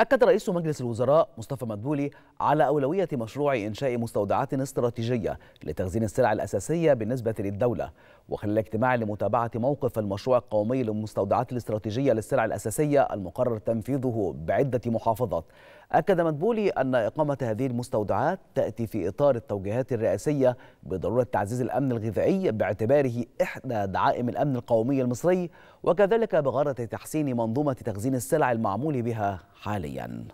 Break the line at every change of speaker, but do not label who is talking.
أكد رئيس مجلس الوزراء مصطفى مدبولي على أولوية مشروع إنشاء مستودعات استراتيجية لتخزين السلع الأساسية بالنسبة للدولة وخلال الاجتماع لمتابعة موقف المشروع القومي للمستودعات الاستراتيجية للسلع الأساسية المقرر تنفيذه بعدة محافظات أكد مدبولي أن إقامة هذه المستودعات تأتي في إطار التوجيهات الرئاسية بضرورة تعزيز الأمن الغذائي باعتباره إحدى دعائم الأمن القومي المصري وكذلك بغرض تحسين منظومة تخزين السلع المعمول بها حالياً